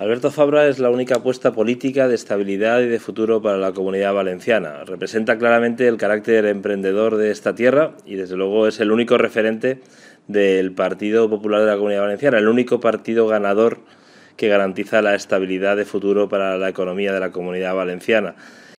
Alberto Fabra es la única apuesta política de estabilidad y de futuro para la comunidad valenciana. Representa claramente el carácter emprendedor de esta tierra y desde luego es el único referente del Partido Popular de la Comunidad Valenciana, el único partido ganador que garantiza la estabilidad de futuro para la economía de la comunidad valenciana.